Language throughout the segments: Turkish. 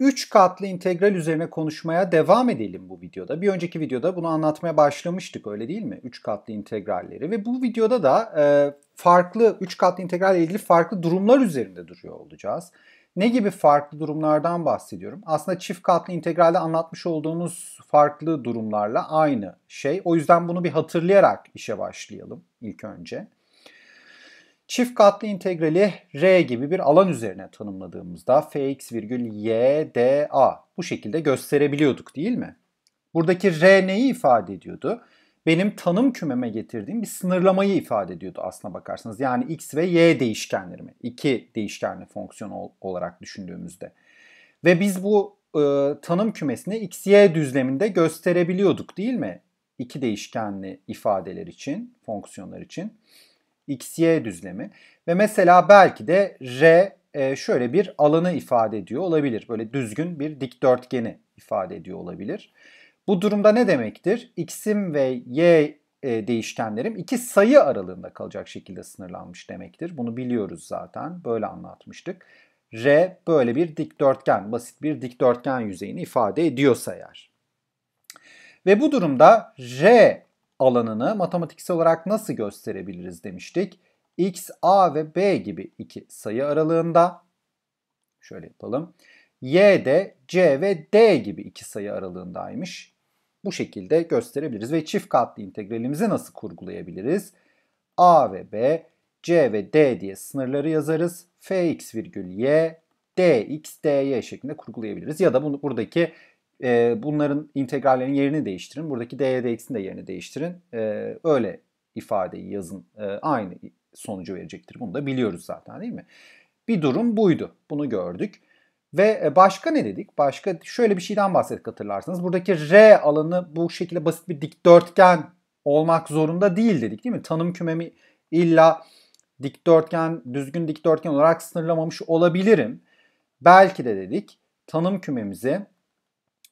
3 katlı integral üzerine konuşmaya devam edelim bu videoda. Bir önceki videoda bunu anlatmaya başlamıştık öyle değil mi? 3 katlı integralleri ve bu videoda da e, farklı 3 katlı integral ile ilgili farklı durumlar üzerinde duruyor olacağız. Ne gibi farklı durumlardan bahsediyorum? Aslında çift katlı integralde anlatmış olduğumuz farklı durumlarla aynı şey. O yüzden bunu bir hatırlayarak işe başlayalım ilk önce. Çift katlı integrali R gibi bir alan üzerine tanımladığımızda fx virgül y d a bu şekilde gösterebiliyorduk değil mi? Buradaki R neyi ifade ediyordu? Benim tanım kümeme getirdiğim bir sınırlamayı ifade ediyordu aslına bakarsanız. Yani x ve y değişkenlerimi iki değişkenli fonksiyon olarak düşündüğümüzde. Ve biz bu e, tanım kümesini x y düzleminde gösterebiliyorduk değil mi? İki değişkenli ifadeler için, fonksiyonlar için. XY düzlemi ve mesela belki de R e, şöyle bir alanı ifade ediyor olabilir. Böyle düzgün bir dikdörtgeni ifade ediyor olabilir. Bu durumda ne demektir? X'im ve Y e, değişkenlerim iki sayı aralığında kalacak şekilde sınırlanmış demektir. Bunu biliyoruz zaten. Böyle anlatmıştık. R böyle bir dikdörtgen, basit bir dikdörtgen yüzeyini ifade ediyorsa eğer. Ve bu durumda R alanını matematiksel olarak nasıl gösterebiliriz demiştik. X, A ve B gibi iki sayı aralığında şöyle yapalım. Y de C ve D gibi iki sayı aralığındaymış. Bu şekilde gösterebiliriz ve çift katlı integralimizi nasıl kurgulayabiliriz? A ve B, C ve D diye sınırları yazarız. Fx virgül y, dx dy şeklinde kurgulayabiliriz. Ya da bunu buradaki e, bunların integrallerinin yerini değiştirin. Buradaki d'ye de de yerini değiştirin. E, öyle ifadeyi yazın. E, aynı sonucu verecektir. Bunu da biliyoruz zaten değil mi? Bir durum buydu. Bunu gördük. Ve e, başka ne dedik? Başka şöyle bir şeyden bahsettik hatırlarsanız. Buradaki R alanı bu şekilde basit bir dikdörtgen olmak zorunda değil dedik değil mi? Tanım kümemi illa dikdörtgen, düzgün dikdörtgen olarak sınırlamamış olabilirim. Belki de dedik tanım kümemizi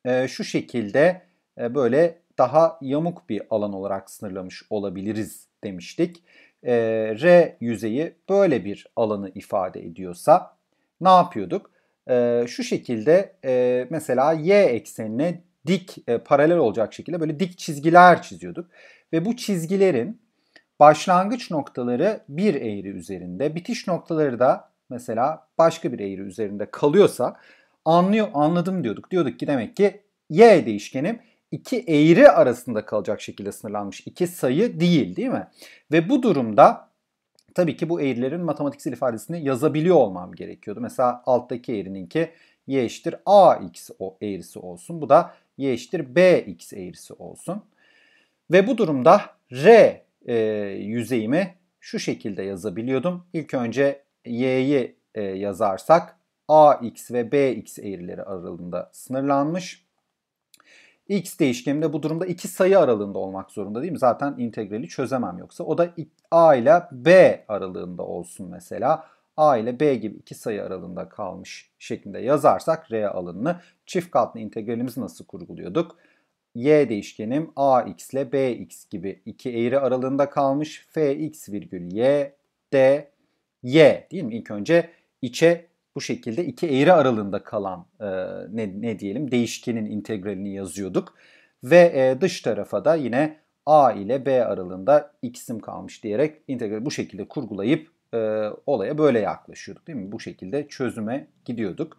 e, şu şekilde e, böyle daha yamuk bir alan olarak sınırlamış olabiliriz demiştik. E, R yüzeyi böyle bir alanı ifade ediyorsa ne yapıyorduk? E, şu şekilde e, mesela Y eksenine dik e, paralel olacak şekilde böyle dik çizgiler çiziyorduk. Ve bu çizgilerin başlangıç noktaları bir eğri üzerinde, bitiş noktaları da mesela başka bir eğri üzerinde kalıyorsa anlıyor, anladım diyorduk. Diyorduk ki demek ki y değişkenim iki eğri arasında kalacak şekilde sınırlanmış. iki sayı değil değil mi? Ve bu durumda tabii ki bu eğrilerin matematiksel ifadesini yazabiliyor olmam gerekiyordu. Mesela alttaki eğrinin ki y eşittir ax o eğrisi olsun. Bu da y eşittir bx eğrisi olsun. Ve bu durumda r e, yüzeyimi şu şekilde yazabiliyordum. İlk önce y'yi e, yazarsak ax ve bx eğrileri aralığında sınırlanmış. x değişkenim bu durumda iki sayı aralığında olmak zorunda değil mi? Zaten integrali çözemem yoksa. O da a ile b aralığında olsun mesela. a ile b gibi iki sayı aralığında kalmış şeklinde yazarsak r alanını çift katlı integralimizi nasıl kurguluyorduk? y değişkenim ax ile bx gibi iki eğri aralığında kalmış. fx virgül y d y değil mi? İlk önce içe bu şekilde iki eğri aralığında kalan e, ne, ne diyelim değişkenin integralini yazıyorduk. Ve e, dış tarafa da yine a ile b aralığında x'im kalmış diyerek integrali bu şekilde kurgulayıp e, olaya böyle yaklaşıyorduk değil mi? Bu şekilde çözüme gidiyorduk.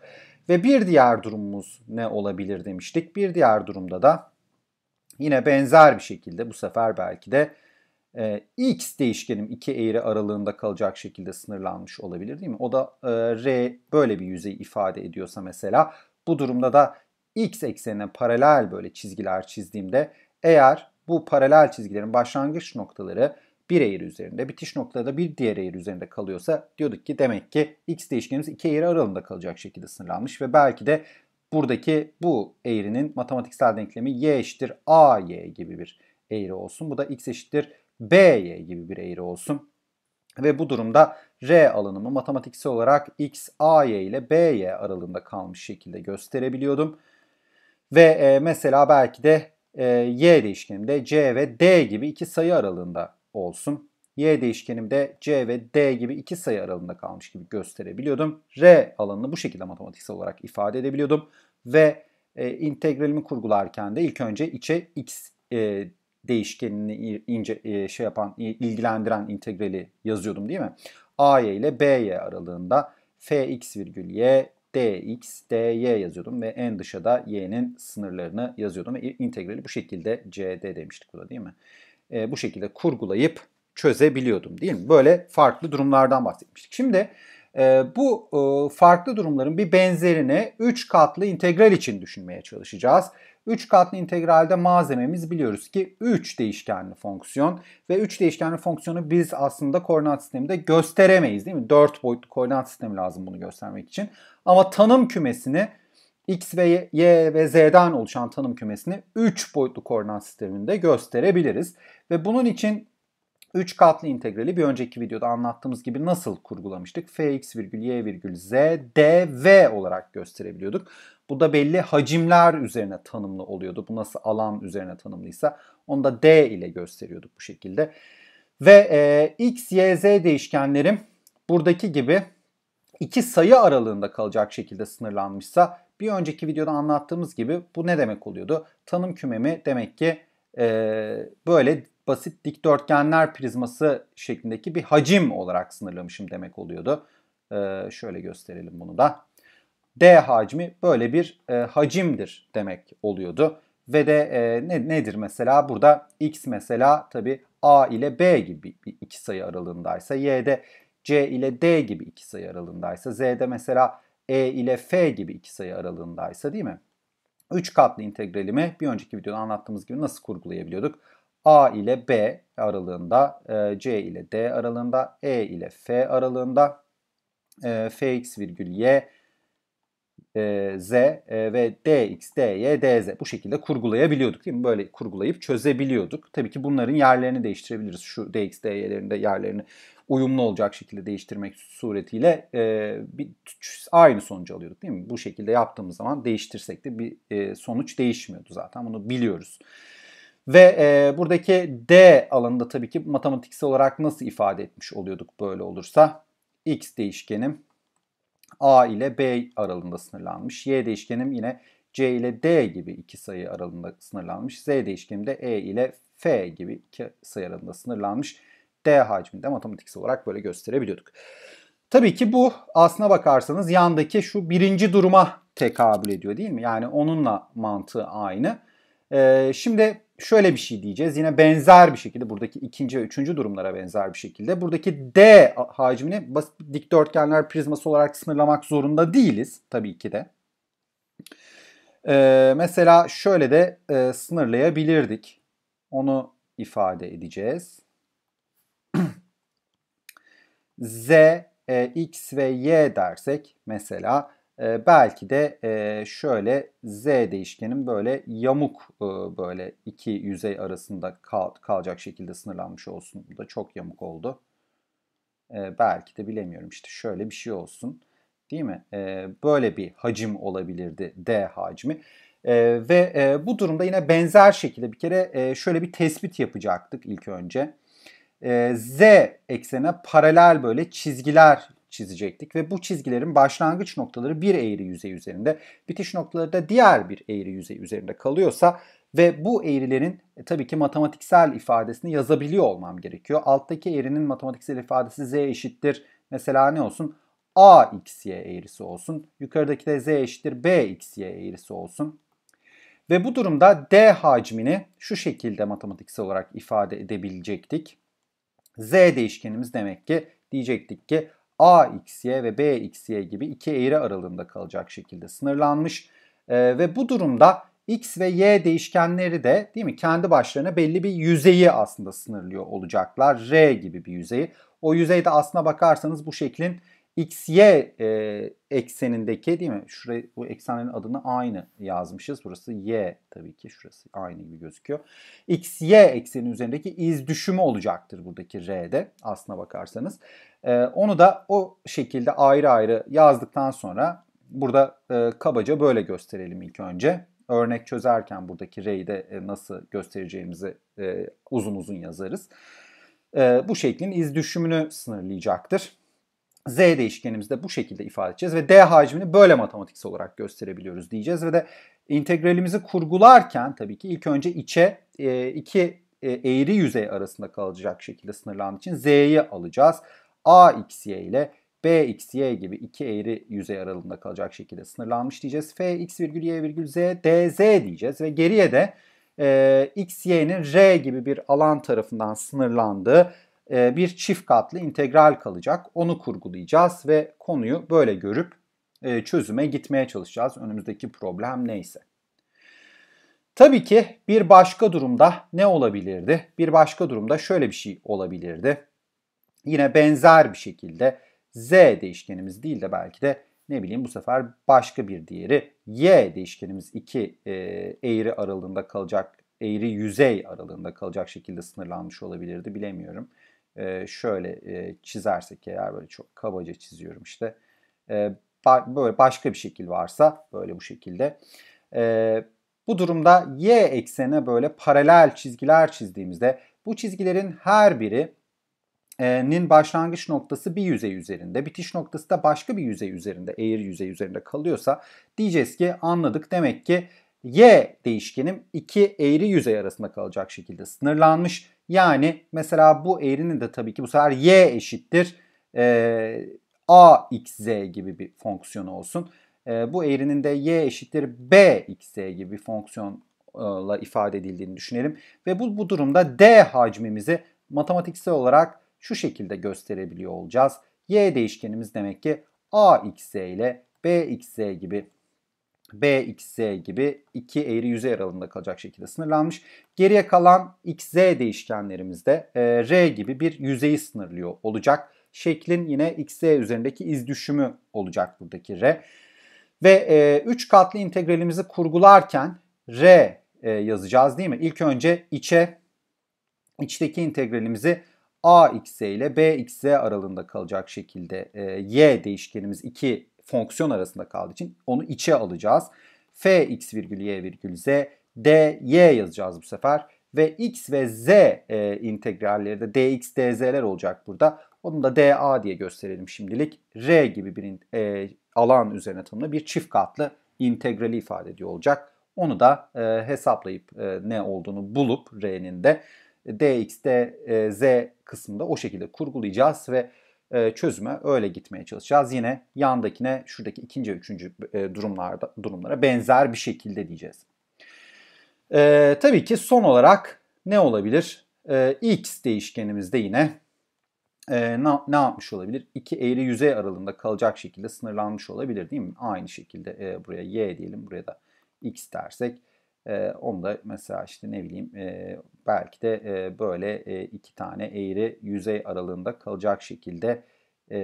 Ve bir diğer durumumuz ne olabilir demiştik. Bir diğer durumda da yine benzer bir şekilde bu sefer belki de e, x değişkenim iki eğri aralığında kalacak şekilde sınırlanmış olabilir değil mi? O da e, r böyle bir yüzeyi ifade ediyorsa mesela bu durumda da x eksenine paralel böyle çizgiler çizdiğimde eğer bu paralel çizgilerin başlangıç noktaları bir eğri üzerinde, bitiş noktaları da bir diğer eğri üzerinde kalıyorsa diyorduk ki demek ki x değişkenimiz iki eğri aralığında kalacak şekilde sınırlanmış ve belki de buradaki bu eğrinin matematiksel denklemi y eşittir a y gibi bir eğri olsun. Bu da x eşittir BY gibi bir eğri olsun. Ve bu durumda R alanımı matematiksel olarak X, AY ile BY aralığında kalmış şekilde gösterebiliyordum. Ve e, mesela belki de e, Y değişkenimde C ve D gibi iki sayı aralığında olsun. Y değişkenimde C ve D gibi iki sayı aralığında kalmış gibi gösterebiliyordum. R alanını bu şekilde matematiksel olarak ifade edebiliyordum. Ve e, integralimi kurgularken de ilk önce içe X e, değişkenini ince e, şey yapan ilgilendiren integrali yazıyordum değil mi? AY ile BY aralığında fx virgül y dx dy yazıyordum ve en dışa da y'nin sınırlarını yazıyordum. Ve integrali bu şekilde cd demiştik burada değil mi? E, bu şekilde kurgulayıp çözebiliyordum değil mi? Böyle farklı durumlardan bahsetmiştik. Şimdi e, bu e, farklı durumların bir benzerini 3 katlı integral için düşünmeye çalışacağız. 3 katlı integralde malzememiz biliyoruz ki 3 değişkenli fonksiyon ve 3 değişkenli fonksiyonu biz aslında koordinat sisteminde gösteremeyiz değil mi? 4 boyutlu koordinat sistemi lazım bunu göstermek için. Ama tanım kümesini x ve y ve z'den oluşan tanım kümesini 3 boyutlu koordinat sisteminde gösterebiliriz. Ve bunun için 3 katlı integrali bir önceki videoda anlattığımız gibi nasıl kurgulamıştık? fx virgül y virgül z dv olarak gösterebiliyorduk. Bu da belli hacimler üzerine tanımlı oluyordu. Bu nasıl alan üzerine tanımlıysa onu da d ile gösteriyorduk bu şekilde. Ve e, x, y, z değişkenlerim buradaki gibi iki sayı aralığında kalacak şekilde sınırlanmışsa bir önceki videoda anlattığımız gibi bu ne demek oluyordu? Tanım kümemi demek ki e, böyle basit dikdörtgenler prizması şeklindeki bir hacim olarak sınırlamışım demek oluyordu. Ee, şöyle gösterelim bunu da. D hacmi böyle bir e, hacimdir demek oluyordu. Ve de e, ne, nedir mesela? Burada x mesela tabi A ile B gibi iki sayı aralığındaysa, Y'de C ile D gibi iki sayı aralığındaysa, Z'de mesela E ile F gibi iki sayı aralığındaysa değil mi? 3 katlı integralimi bir önceki videoda anlattığımız gibi nasıl kurgulayabiliyorduk? A ile B aralığında, e, C ile D aralığında, E ile F aralığında, e, Fx virgül Y, e, Z ve Dx, Dy, Dz bu şekilde kurgulayabiliyorduk değil mi? Böyle kurgulayıp çözebiliyorduk. Tabii ki bunların yerlerini değiştirebiliriz. Şu Dx, Dy'lerin de yerlerini uyumlu olacak şekilde değiştirmek suretiyle bir, aynı sonucu alıyorduk değil mi? Bu şekilde yaptığımız zaman değiştirsek de bir sonuç değişmiyordu zaten. Bunu biliyoruz. Ve e, buradaki D alanında tabii ki matematiksel olarak nasıl ifade etmiş oluyorduk böyle olursa? X değişkenim A ile B aralığında sınırlanmış. Y değişkenim yine C ile D gibi iki sayı aralığında sınırlanmış. Z değişkenim de E ile F gibi iki sayı aralığında sınırlanmış. D hacminde matematiksel olarak böyle gösterebiliyorduk. Tabii ki bu aslına bakarsanız yandaki şu birinci duruma tekabül ediyor değil mi? Yani onunla mantığı aynı. Ee, şimdi şöyle bir şey diyeceğiz. Yine benzer bir şekilde buradaki ikinci ve üçüncü durumlara benzer bir şekilde buradaki D hacmini basit dikdörtgenler prizması olarak sınırlamak zorunda değiliz tabii ki de. Ee, mesela şöyle de e, sınırlayabilirdik. Onu ifade edeceğiz. Z, e, X ve Y dersek mesela e, belki de e, şöyle z değişkenin böyle yamuk e, böyle iki yüzey arasında kal, kalacak şekilde sınırlanmış olsun. Bu da çok yamuk oldu. E, belki de bilemiyorum işte şöyle bir şey olsun. Değil mi? E, böyle bir hacim olabilirdi d hacmi. E, ve e, bu durumda yine benzer şekilde bir kere e, şöyle bir tespit yapacaktık ilk önce. z eksene paralel böyle çizgiler çizecektik ve bu çizgilerin başlangıç noktaları bir eğri yüzey üzerinde, bitiş noktaları da diğer bir eğri yüzey üzerinde kalıyorsa ve bu eğrilerin e, tabii ki matematiksel ifadesini yazabiliyor olmam gerekiyor. Alttaki eğrinin matematiksel ifadesi z eşittir. Mesela ne olsun? a x y eğrisi olsun. Yukarıdaki de z eşittir b x y eğrisi olsun. Ve bu durumda d hacmini şu şekilde matematiksel olarak ifade edebilecektik. z değişkenimiz demek ki diyecektik ki A AXY ve B BXY gibi iki eğri aralığında kalacak şekilde sınırlanmış. E, ve bu durumda X ve Y değişkenleri de değil mi kendi başlarına belli bir yüzeyi aslında sınırlıyor olacaklar. R gibi bir yüzeyi. O yüzeyde aslına bakarsanız bu şeklin XY e, eksenindeki değil mi? Şurayı bu eksenlerin adını aynı yazmışız. Burası Y tabii ki şurası aynı gibi gözüküyor. XY ekseni üzerindeki iz düşümü olacaktır buradaki R'de aslına bakarsanız. E, onu da o şekilde ayrı ayrı yazdıktan sonra burada e, kabaca böyle gösterelim ilk önce. Örnek çözerken buradaki r'yi de e, nasıl göstereceğimizi e, uzun uzun yazarız. E, bu şeklin iz düşümünü sınırlayacaktır. Z değişkenimizi de bu şekilde ifade edeceğiz ve D hacmini böyle matematiksel olarak gösterebiliyoruz diyeceğiz ve de integralimizi kurgularken tabii ki ilk önce içe e, iki e, eğri yüzey arasında kalacak şekilde sınırlandığı için Z'yi alacağız. AXY ile BXY gibi iki eğri yüzey aralığında kalacak şekilde sınırlanmış diyeceğiz. FX virgül Y virgül Z DZ diyeceğiz ve geriye de e, y'nin R gibi bir alan tarafından sınırlandığı e, bir çift katlı integral kalacak. Onu kurgulayacağız ve konuyu böyle görüp e, çözüme gitmeye çalışacağız. Önümüzdeki problem neyse. Tabii ki bir başka durumda ne olabilirdi? Bir başka durumda şöyle bir şey olabilirdi. Yine benzer bir şekilde z değişkenimiz değil de belki de ne bileyim bu sefer başka bir diğeri y değişkenimiz iki e, eğri aralığında kalacak, eğri yüzey aralığında kalacak şekilde sınırlanmış olabilirdi bilemiyorum. E, şöyle e, çizersek eğer böyle çok kabaca çiziyorum işte. E, ba böyle başka bir şekil varsa böyle bu şekilde. E, bu durumda y eksenine böyle paralel çizgiler çizdiğimizde bu çizgilerin her biri nin başlangıç noktası bir yüzey üzerinde, bitiş noktası da başka bir yüzey üzerinde, eğri yüzey üzerinde kalıyorsa diyeceğiz ki anladık demek ki y değişkenim iki eğri yüzey arasında kalacak şekilde sınırlanmış. Yani mesela bu eğrinin de tabii ki bu sefer y eşittir e, a x z gibi bir fonksiyon olsun. E, bu eğrinin de y eşittir b x z gibi bir fonksiyonla ifade edildiğini düşünelim. Ve bu, bu durumda d hacmimizi matematiksel olarak şu şekilde gösterebiliyor olacağız. Y değişkenimiz demek ki AXZ ile BXZ gibi BXZ gibi iki eğri yüzey aralığında kalacak şekilde sınırlanmış. Geriye kalan XZ değişkenlerimizde e, R gibi bir yüzeyi sınırlıyor olacak. Şeklin yine XZ üzerindeki iz düşümü olacak buradaki R. Ve 3 e, katlı integralimizi kurgularken R e, yazacağız değil mi? İlk önce içe içteki integralimizi AXZ e ile BXZ e aralığında kalacak şekilde e, Y değişkenimiz iki fonksiyon arasında kaldığı için onu içe alacağız. Fx virgül y virgül z dy yazacağız bu sefer ve x ve z e, integralleri de dx dz'ler olacak burada. Onu da dA diye gösterelim şimdilik. R gibi bir e, alan üzerine tanımlı bir çift katlı integrali ifade ediyor olacak. Onu da e, hesaplayıp e, ne olduğunu bulup R'nin de dx, dz e, kısmında o şekilde kurgulayacağız ve e, çözüme öyle gitmeye çalışacağız. Yine yandakine şuradaki ikinci ve üçüncü e, durumlarda, durumlara benzer bir şekilde diyeceğiz. Ee, tabii ki son olarak ne olabilir? Ee, x değişkenimizde yine e, ne, ne yapmış olabilir? İki eğri yüzey aralığında kalacak şekilde sınırlanmış olabilir değil mi? Aynı şekilde e, buraya y diyelim, buraya da x dersek e, onda mesela işte ne bileyim e, belki de e, böyle e, iki tane eğri yüzey aralığında kalacak şekilde e,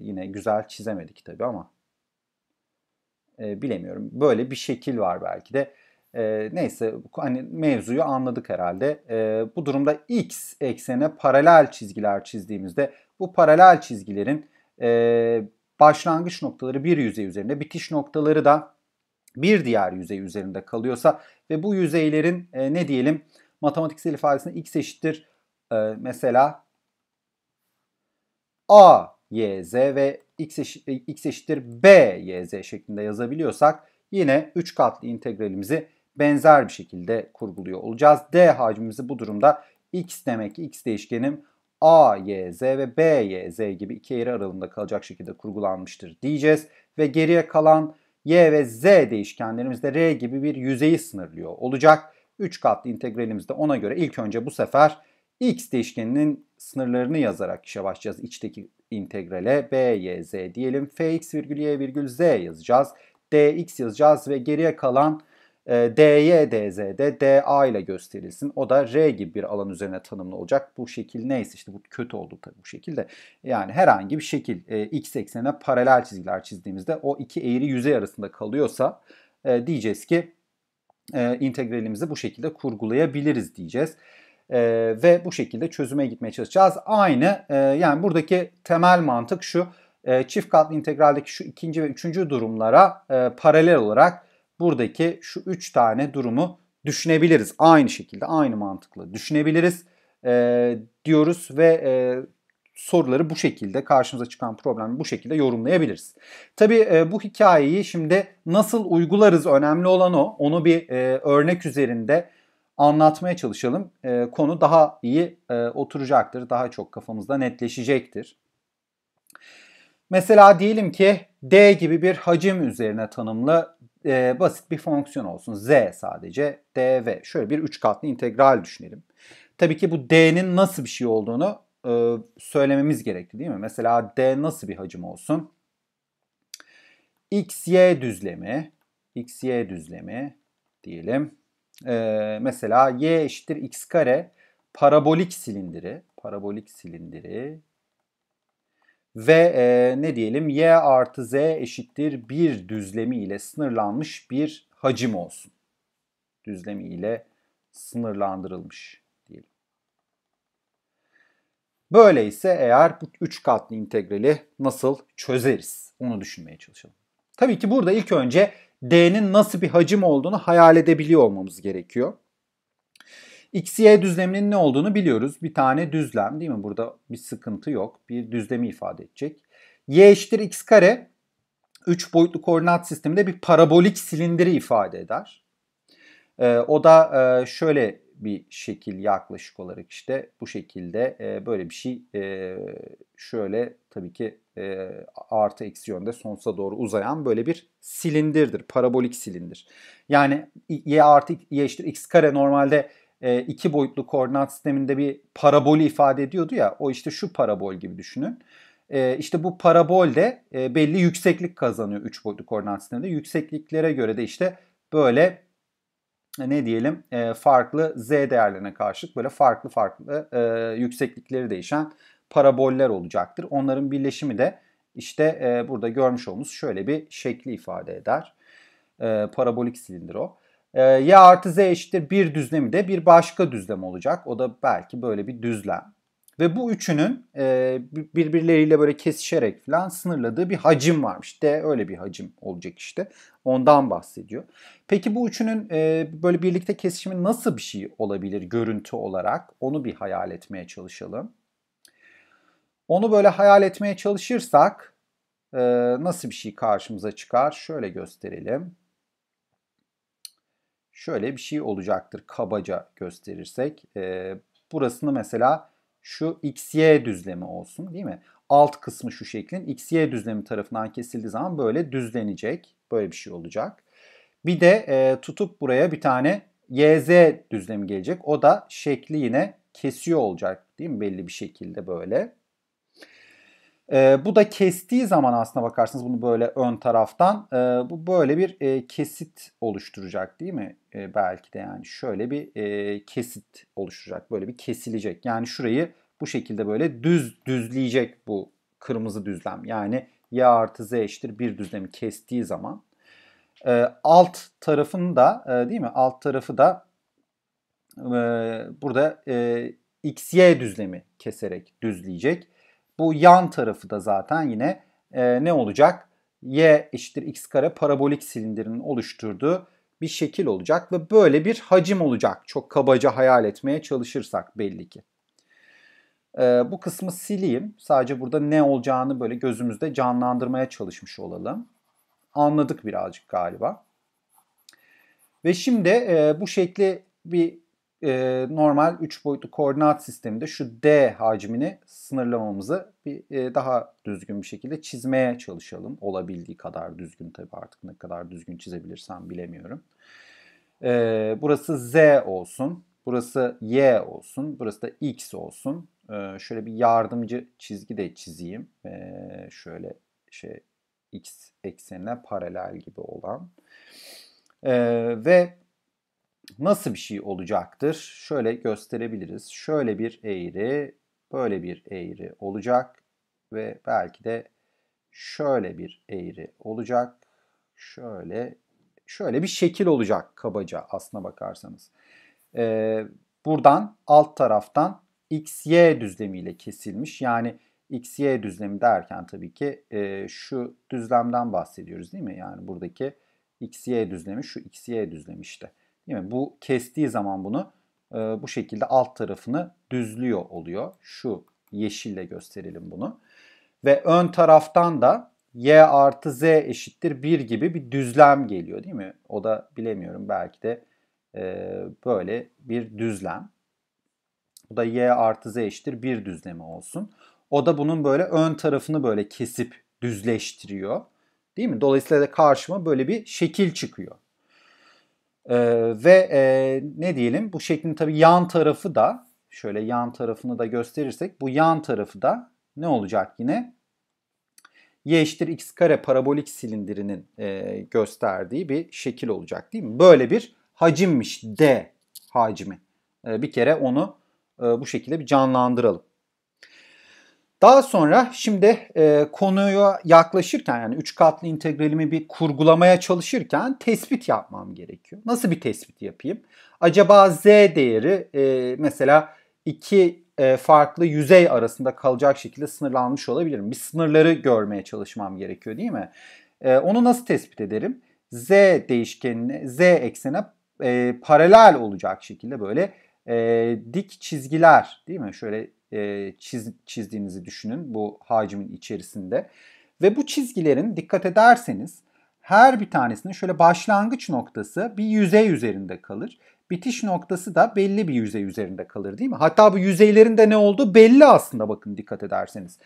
yine güzel çizemedik tabii ama e, bilemiyorum. Böyle bir şekil var belki de. E, neyse hani mevzuyu anladık herhalde. E, bu durumda x eksene paralel çizgiler çizdiğimizde bu paralel çizgilerin e, başlangıç noktaları bir yüzey üzerinde, bitiş noktaları da bir diğer yüzey üzerinde kalıyorsa ve bu yüzeylerin e, ne diyelim matematiksel ifadesine x eşittir e, mesela a, y, z ve x, eşit, e, x eşittir b, y, z şeklinde yazabiliyorsak yine 3 katlı integralimizi benzer bir şekilde kurguluyor olacağız. D hacmimizi bu durumda x demek x değişkenim a, y, z ve b, y, z gibi iki eğri aralığında kalacak şekilde kurgulanmıştır diyeceğiz. Ve geriye kalan y ve z değişkenlerimizde r gibi bir yüzeyi sınırlıyor olacak. 3 katlı integralimizde ona göre ilk önce bu sefer x değişkeninin sınırlarını yazarak işe başlayacağız. İçteki integrale b, y, z diyelim. f x virgül y virgül z yazacağız. dx yazacağız ve geriye kalan Dy DYDZ'de DA ile gösterilsin. O da R gibi bir alan üzerine tanımlı olacak. Bu şekil neyse işte bu kötü oldu tabii bu şekilde. Yani herhangi bir şekil x eksenine paralel çizgiler çizdiğimizde o iki eğri yüzey arasında kalıyorsa diyeceğiz ki integralimizi bu şekilde kurgulayabiliriz diyeceğiz. E, ve bu şekilde çözüme gitmeye çalışacağız. Aynı e, yani buradaki temel mantık şu. E, çift katlı integraldeki şu ikinci ve üçüncü durumlara e, paralel olarak buradaki şu 3 tane durumu düşünebiliriz. Aynı şekilde aynı mantıkla düşünebiliriz e, diyoruz ve e, soruları bu şekilde karşımıza çıkan problemi bu şekilde yorumlayabiliriz. Tabi e, bu hikayeyi şimdi nasıl uygularız önemli olan o. Onu bir e, örnek üzerinde anlatmaya çalışalım. E, konu daha iyi e, oturacaktır. Daha çok kafamızda netleşecektir. Mesela diyelim ki D gibi bir hacim üzerine tanımlı e, basit bir fonksiyon olsun. z sadece dv. Şöyle bir üç katlı integral düşünelim. Tabii ki bu d'nin nasıl bir şey olduğunu e, söylememiz gerekli değil mi? Mesela d nasıl bir hacim olsun? x, y düzlemi, x, y düzlemi diyelim. E, mesela y eşittir x kare parabolik silindiri, parabolik silindiri ve e, ne diyelim y artı z eşittir 1 düzlemi ile sınırlanmış bir hacim olsun. Düzlemi ile sınırlandırılmış diyelim. Böyleyse eğer bu 3 katlı integrali nasıl çözeriz onu düşünmeye çalışalım. Tabii ki burada ilk önce d'nin nasıl bir hacim olduğunu hayal edebiliyor olmamız gerekiyor. XY düzleminin ne olduğunu biliyoruz. Bir tane düzlem değil mi? Burada bir sıkıntı yok. Bir düzlemi ifade edecek. Y eşittir X kare 3 boyutlu koordinat sisteminde bir parabolik silindiri ifade eder. E, o da e, şöyle bir şekil yaklaşık olarak işte bu şekilde e, böyle bir şey e, şöyle tabii ki e, artı eksi yönde sonsuza doğru uzayan böyle bir silindirdir. Parabolik silindir. Yani y artı y eşittir x kare normalde e, iki boyutlu koordinat sisteminde bir parabolü ifade ediyordu ya. O işte şu parabol gibi düşünün. E, işte bu parabol de e, belli yükseklik kazanıyor 3 boyutlu koordinat sisteminde. Yüksekliklere göre de işte böyle e, ne diyelim farklı z değerlerine karşılık böyle farklı farklı yükseklikleri değişen paraboller olacaktır. Onların birleşimi de işte burada görmüş olduğumuz şöyle bir şekli ifade eder. parabolik silindir o e, ee, y artı z eşittir 1 düzlemi de bir başka düzlem olacak. O da belki böyle bir düzlem. Ve bu üçünün e, birbirleriyle böyle kesişerek falan sınırladığı bir hacim varmış. D öyle bir hacim olacak işte. Ondan bahsediyor. Peki bu üçünün e, böyle birlikte kesişimi nasıl bir şey olabilir görüntü olarak? Onu bir hayal etmeye çalışalım. Onu böyle hayal etmeye çalışırsak e, nasıl bir şey karşımıza çıkar? Şöyle gösterelim şöyle bir şey olacaktır kabaca gösterirsek. E, burasını mesela şu xy düzlemi olsun değil mi? Alt kısmı şu şeklin xy düzlemi tarafından kesildiği zaman böyle düzlenecek. Böyle bir şey olacak. Bir de e, tutup buraya bir tane yz düzlemi gelecek. O da şekli yine kesiyor olacak değil mi? Belli bir şekilde böyle. E, bu da kestiği zaman aslında bakarsınız bunu böyle ön taraftan e, bu böyle bir e, kesit oluşturacak değil mi? E, belki de yani şöyle bir e, kesit oluşturacak. Böyle bir kesilecek. Yani şurayı bu şekilde böyle düz düzleyecek bu kırmızı düzlem. Yani y artı z eşittir bir düzlemi kestiği zaman e, alt tarafını da e, değil mi? Alt tarafı da e, burada e, xy düzlemi keserek düzleyecek. Bu yan tarafı da zaten yine e, ne olacak? Y eşittir x kare parabolik silindirinin oluşturduğu bir şekil olacak ve böyle bir hacim olacak. Çok kabaca hayal etmeye çalışırsak belli ki. Ee, bu kısmı sileyim. Sadece burada ne olacağını böyle gözümüzde canlandırmaya çalışmış olalım. Anladık birazcık galiba. Ve şimdi e, bu şekli bir e, normal 3 boyutlu koordinat sisteminde şu D hacmini sınırlamamızı bir e, daha düzgün bir şekilde çizmeye çalışalım. Olabildiği kadar düzgün tabii artık ne kadar düzgün çizebilirsem bilemiyorum. E, burası Z olsun. Burası Y olsun. Burası da X olsun. E, şöyle bir yardımcı çizgi de çizeyim. E, şöyle şey X eksenine paralel gibi olan. E, ve nasıl bir şey olacaktır? Şöyle gösterebiliriz. Şöyle bir eğri, böyle bir eğri olacak ve belki de şöyle bir eğri olacak. Şöyle şöyle bir şekil olacak kabaca aslına bakarsanız. Ee, buradan alt taraftan XY düzlemiyle kesilmiş. Yani XY düzlemi derken tabii ki e, şu düzlemden bahsediyoruz değil mi? Yani buradaki XY düzlemi şu XY düzlemi işte. Değil mi? Bu kestiği zaman bunu e, bu şekilde alt tarafını düzlüyor oluyor. Şu yeşille gösterelim bunu. Ve ön taraftan da y artı z eşittir 1 gibi bir düzlem geliyor değil mi? O da bilemiyorum belki de e, böyle bir düzlem. Bu da y artı z eşittir 1 düzlemi olsun. O da bunun böyle ön tarafını böyle kesip düzleştiriyor. Değil mi? Dolayısıyla da karşıma böyle bir şekil çıkıyor. E, ve e, ne diyelim bu şeklin tabii yan tarafı da şöyle yan tarafını da gösterirsek bu yan tarafı da ne olacak yine? y eşittir x kare parabolik silindirinin e, gösterdiği bir şekil olacak değil mi? Böyle bir hacimmiş D hacmi. E, bir kere onu e, bu şekilde bir canlandıralım. Daha sonra şimdi e, konuya yaklaşırken yani üç katlı integralimi bir kurgulamaya çalışırken tespit yapmam gerekiyor. Nasıl bir tespit yapayım? Acaba z değeri e, mesela iki e, farklı yüzey arasında kalacak şekilde sınırlanmış olabilir mi? Bir sınırları görmeye çalışmam gerekiyor değil mi? E, onu nasıl tespit ederim? z değişkenine, z eksene e, paralel olacak şekilde böyle e, dik çizgiler değil mi? Şöyle e, çiz, çizdiğinizi düşünün bu hacmin içerisinde. Ve bu çizgilerin dikkat ederseniz her bir tanesinin şöyle başlangıç noktası bir yüzey üzerinde kalır. Bitiş noktası da belli bir yüzey üzerinde kalır değil mi? Hatta bu yüzeylerinde ne olduğu belli aslında bakın dikkat ederseniz.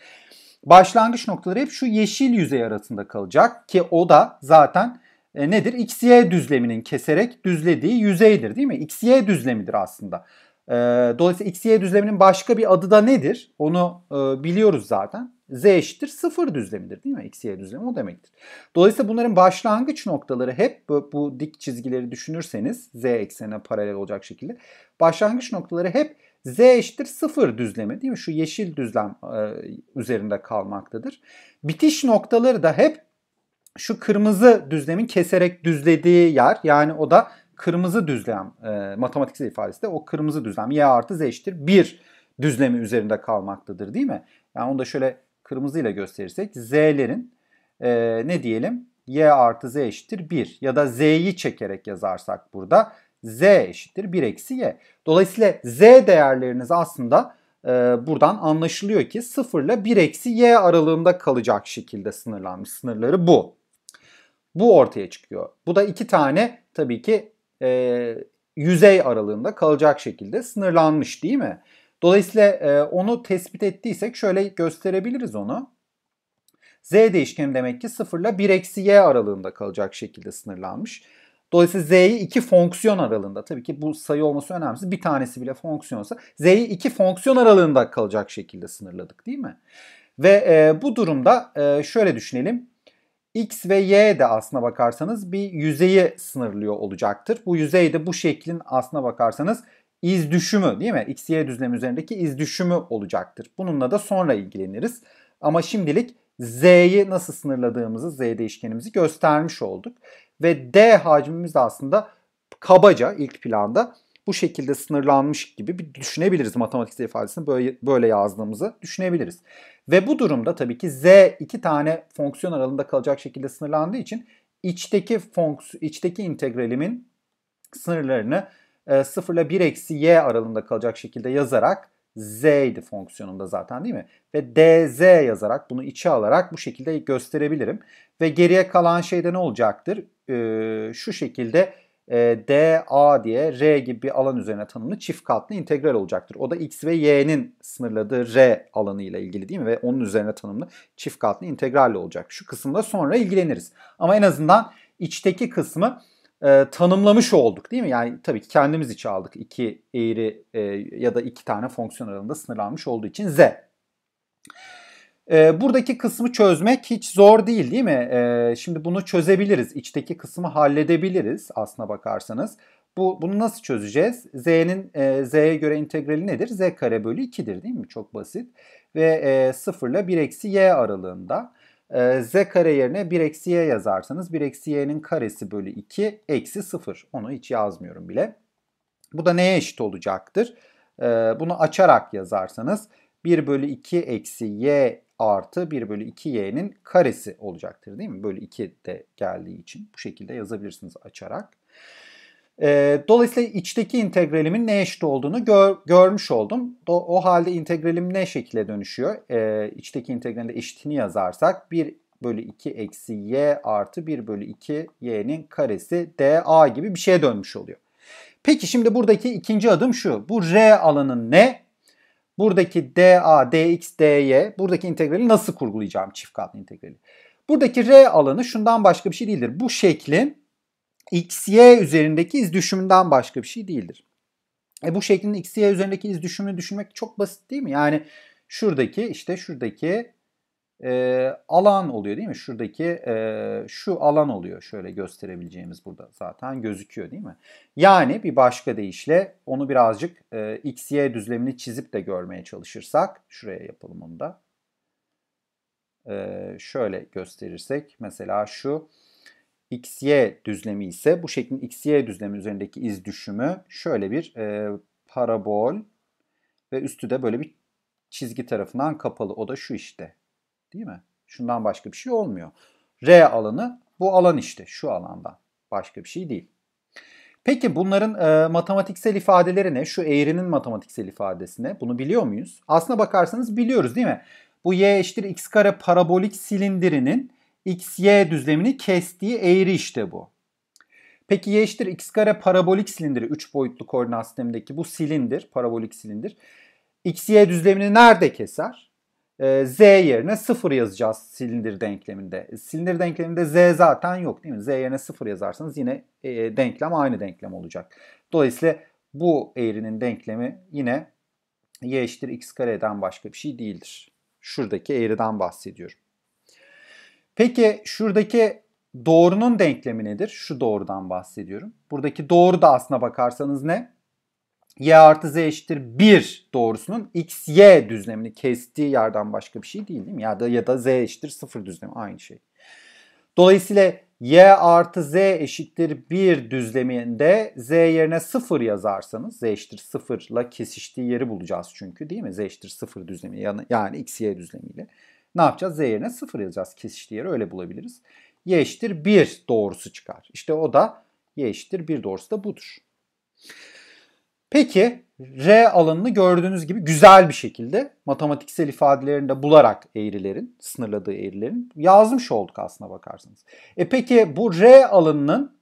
Başlangıç noktaları hep şu yeşil yüzey arasında kalacak ki o da zaten e, nedir? XY düzleminin keserek düzlediği yüzeydir değil mi? XY düzlemidir aslında. Ee, dolayısıyla x-y düzleminin başka bir adı da nedir? Onu e, biliyoruz zaten. z eşittir sıfır düzlemidir değil mi? x-y düzlemi o demektir. Dolayısıyla bunların başlangıç noktaları hep bu, dik çizgileri düşünürseniz z eksenine paralel olacak şekilde başlangıç noktaları hep z eşittir sıfır düzlemi değil mi? Şu yeşil düzlem e, üzerinde kalmaktadır. Bitiş noktaları da hep şu kırmızı düzlemin keserek düzlediği yer yani o da kırmızı düzlem e, matematiksel ifadesi de o kırmızı düzlem y artı z eşittir 1 düzlemi üzerinde kalmaktadır değil mi? Yani onu da şöyle kırmızıyla gösterirsek z'lerin e, ne diyelim y artı z eşittir 1 ya da z'yi çekerek yazarsak burada z eşittir 1 eksi y. Dolayısıyla z değerleriniz aslında e, buradan anlaşılıyor ki 0 ile 1 eksi y aralığında kalacak şekilde sınırlanmış sınırları bu. Bu ortaya çıkıyor. Bu da iki tane tabii ki e, yüzey aralığında kalacak şekilde sınırlanmış değil mi? Dolayısıyla e, onu tespit ettiysek şöyle gösterebiliriz onu. Z değişkeni demek ki 0 ile 1 eksi y aralığında kalacak şekilde sınırlanmış. Dolayısıyla z'yi iki fonksiyon aralığında tabii ki bu sayı olması önemsiz. Bir tanesi bile fonksiyonsa z'yi iki fonksiyon aralığında kalacak şekilde sınırladık değil mi? Ve e, bu durumda e, şöyle düşünelim. X ve Y de aslına bakarsanız bir yüzeyi sınırlıyor olacaktır. Bu yüzey de bu şeklin aslına bakarsanız iz düşümü değil mi? X, Y düzlemi üzerindeki iz düşümü olacaktır. Bununla da sonra ilgileniriz. Ama şimdilik Z'yi nasıl sınırladığımızı, Z değişkenimizi göstermiş olduk. Ve D hacmimiz de aslında kabaca ilk planda bu şekilde sınırlanmış gibi bir düşünebiliriz matematiksel ifadesini böyle, böyle yazdığımızı düşünebiliriz. Ve bu durumda tabii ki z iki tane fonksiyon aralığında kalacak şekilde sınırlandığı için içteki fonksiyon, içteki integralimin sınırlarını 0 e, ile 1 eksi y aralığında kalacak şekilde yazarak z fonksiyonunda zaten değil mi? Ve dz yazarak bunu içe alarak bu şekilde gösterebilirim. Ve geriye kalan şey de ne olacaktır? Ee, şu şekilde e, DA diye R gibi bir alan üzerine tanımlı çift katlı integral olacaktır. O da X ve Y'nin sınırladığı R alanı ile ilgili değil mi? Ve onun üzerine tanımlı çift katlı integralle olacak. Şu kısımda sonra ilgileniriz. Ama en azından içteki kısmı e, tanımlamış olduk değil mi? Yani tabii ki kendimiz içe aldık. iki eğri e, ya da iki tane fonksiyon aralığında sınırlanmış olduğu için Z. E, buradaki kısmı çözmek hiç zor değil değil mi? E, şimdi bunu çözebiliriz. İçteki kısmı halledebiliriz aslına bakarsanız. Bu, bunu nasıl çözeceğiz? Z'nin e, Z'ye göre integrali nedir? Z kare bölü 2'dir değil mi? Çok basit. Ve e, 0 ile 1 eksi y aralığında e, z kare yerine 1 eksi y yazarsanız 1 eksi y'nin karesi bölü 2 eksi 0. Onu hiç yazmıyorum bile. Bu da neye eşit olacaktır? E, bunu açarak yazarsanız 1 bölü 2 eksi y artı 1 bölü 2y'nin karesi olacaktır değil mi? Bölü 2 de geldiği için bu şekilde yazabilirsiniz açarak. E, dolayısıyla içteki integralimin ne eşit olduğunu gör, görmüş oldum. O, o halde integralim ne şekilde dönüşüyor? E, içteki integralinde eşitini yazarsak 1 bölü 2 eksi y artı 1 bölü 2 y'nin karesi dA gibi bir şeye dönmüş oluyor. Peki şimdi buradaki ikinci adım şu. Bu R alanı ne? Buradaki dA, dx, dy buradaki integrali nasıl kurgulayacağım çift katlı integrali. Buradaki R alanı şundan başka bir şey değildir. Bu şeklin xy üzerindeki iz düşümünden başka bir şey değildir. E bu şeklin xy üzerindeki iz düşümünü düşünmek çok basit değil mi? Yani şuradaki işte şuradaki e, alan oluyor değil mi? Şuradaki e, şu alan oluyor. Şöyle gösterebileceğimiz burada zaten gözüküyor değil mi? Yani bir başka deyişle onu birazcık e, x-y düzlemini çizip de görmeye çalışırsak. Şuraya yapalım onu da. E, şöyle gösterirsek mesela şu xy düzlemi ise bu şeklin xy düzlemi üzerindeki iz düşümü şöyle bir e, parabol ve üstü de böyle bir çizgi tarafından kapalı. O da şu işte. Değil mi? Şundan başka bir şey olmuyor. R alanı bu alan işte şu alandan. Başka bir şey değil. Peki bunların e, matematiksel ifadeleri ne? Şu eğrinin matematiksel ifadesi ne? Bunu biliyor muyuz? Aslına bakarsanız biliyoruz değil mi? Bu y eşittir x kare parabolik silindirinin xy düzlemini kestiği eğri işte bu. Peki y eşittir x kare parabolik silindiri 3 boyutlu koordinat sistemindeki bu silindir, parabolik silindir xy düzlemini nerede keser? Ee, Z yerine 0 yazacağız silindir denkleminde. E, silindir denkleminde Z zaten yok değil mi? Z yerine 0 yazarsanız yine e, denklem aynı denklem olacak. Dolayısıyla bu eğrinin denklemi yine y eşittir x kareden başka bir şey değildir. Şuradaki eğriden bahsediyorum. Peki şuradaki doğrunun denklemi nedir? Şu doğrudan bahsediyorum. Buradaki doğru da aslına bakarsanız ne? y artı z eşittir 1 doğrusunun x, y düzlemini kestiği yerden başka bir şey değil değil mi? Ya da, ya da z eşittir 0 düzlemi aynı şey. Dolayısıyla y artı z eşittir 1 düzleminde z yerine 0 yazarsanız z eşittir 0 ile kesiştiği yeri bulacağız çünkü değil mi? z eşittir 0 düzlemi yani, x, y düzlemiyle. Ne yapacağız? Z yerine 0 yazacağız. Kesiştiği yeri öyle bulabiliriz. Y eşittir 1 doğrusu çıkar. İşte o da Y eşittir 1 doğrusu da budur. Peki R alanını gördüğünüz gibi güzel bir şekilde matematiksel ifadelerinde bularak eğrilerin, sınırladığı eğrilerin yazmış olduk aslına bakarsanız. E peki bu R alanının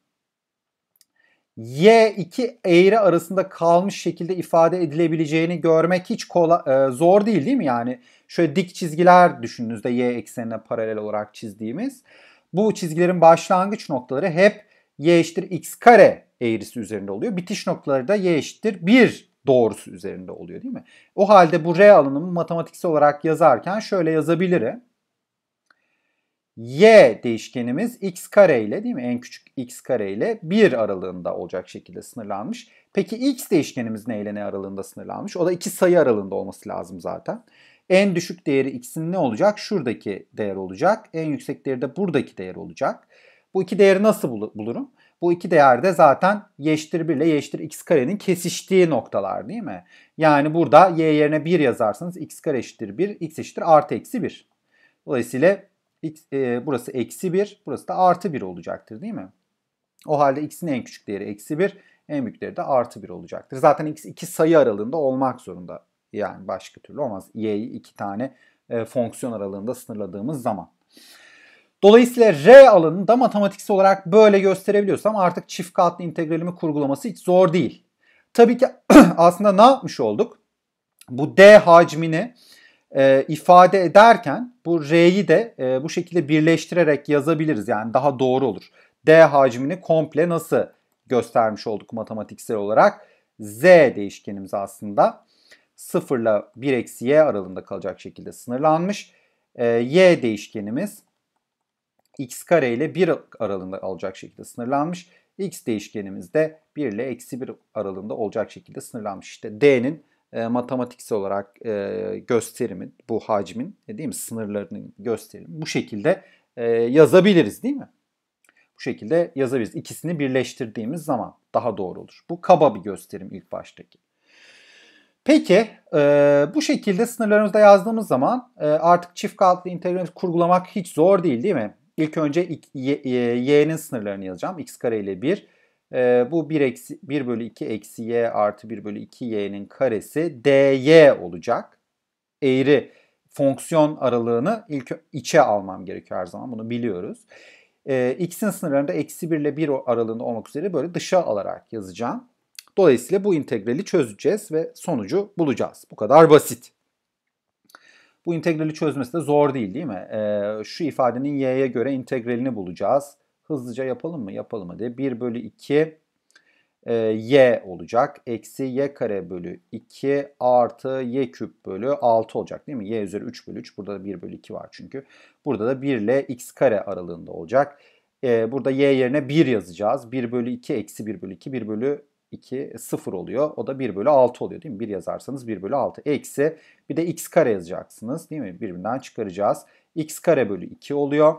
Y iki eğri arasında kalmış şekilde ifade edilebileceğini görmek hiç kolay, e, zor değil değil mi? Yani şöyle dik çizgiler düşündüğünüzde Y eksenine paralel olarak çizdiğimiz. Bu çizgilerin başlangıç noktaları hep y eşittir x kare eğrisi üzerinde oluyor. Bitiş noktaları da y eşittir 1 doğrusu üzerinde oluyor değil mi? O halde bu R alanımı matematiksel olarak yazarken şöyle yazabilirim. Y değişkenimiz x kare ile değil mi? En küçük x kare ile 1 aralığında olacak şekilde sınırlanmış. Peki x değişkenimiz ne ile ne aralığında sınırlanmış? O da iki sayı aralığında olması lazım zaten. En düşük değeri x'in ne olacak? Şuradaki değer olacak. En yüksek değeri de buradaki değer olacak. Bu iki değeri nasıl bul bulurum? Bu iki değer de zaten y'ştir 1 ile y'ştir x karenin kesiştiği noktalar değil mi? Yani burada y yerine 1 yazarsanız x kare eşittir 1, x eşittir artı eksi 1. Dolayısıyla x, e, burası eksi 1, burası da artı 1 olacaktır değil mi? O halde x'in en küçük değeri eksi 1, en büyük değeri de artı 1 olacaktır. Zaten x iki sayı aralığında olmak zorunda. Yani başka türlü olmaz. y'yi iki tane e, fonksiyon aralığında sınırladığımız zaman. Dolayısıyla R alanını da matematiksel olarak böyle gösterebiliyorsam artık çift katlı integralimi kurgulaması hiç zor değil. Tabii ki aslında ne yapmış olduk? Bu D hacmini e, ifade ederken bu R'yi de e, bu şekilde birleştirerek yazabiliriz. Yani daha doğru olur. D hacmini komple nasıl göstermiş olduk matematiksel olarak? Z değişkenimiz aslında 0 ile 1 eksi y aralığında kalacak şekilde sınırlanmış. E, y değişkenimiz x kare ile 1 aralığında olacak şekilde sınırlanmış. x değişkenimiz de 1 ile eksi 1 aralığında olacak şekilde sınırlanmış. İşte d'nin e, matematiksel olarak e, gösterimi, bu hacmin e, değil mi sınırlarının gösterimi bu şekilde e, yazabiliriz değil mi? Bu şekilde yazabiliriz. İkisini birleştirdiğimiz zaman daha doğru olur. Bu kaba bir gösterim ilk baştaki. Peki e, bu şekilde sınırlarımızda yazdığımız zaman e, artık çift katlı integralimizi kurgulamak hiç zor değil değil mi? İlk önce e, y'nin sınırlarını yazacağım. x kare ile 1. E, ee, bu 1, eksi, 1 bölü 2 eksi y artı 1 bölü 2 y'nin karesi dy olacak. Eğri fonksiyon aralığını ilk içe almam gerekiyor her zaman. Bunu biliyoruz. E, x'in sınırlarında eksi 1 ile 1 aralığında olmak üzere böyle dışa alarak yazacağım. Dolayısıyla bu integrali çözeceğiz ve sonucu bulacağız. Bu kadar basit. Bu integrali çözmesi de zor değil değil mi? E, şu ifadenin y'ye göre integralini bulacağız. Hızlıca yapalım mı? Yapalım mı diye. 1 bölü 2 e, y olacak. Eksi y kare bölü 2 artı y küp bölü 6 olacak değil mi? y üzeri 3 bölü 3. Burada da 1 bölü 2 var çünkü. Burada da 1 ile x kare aralığında olacak. E, burada y yerine 1 yazacağız. 1 bölü 2 eksi 1 bölü 2. 1 bölü 2 0 e, oluyor. O da 1 bölü 6 oluyor değil mi? 1 yazarsanız 1 bölü 6. Eksi bir de x kare yazacaksınız değil mi? Birbirinden çıkaracağız. x kare bölü 2 oluyor.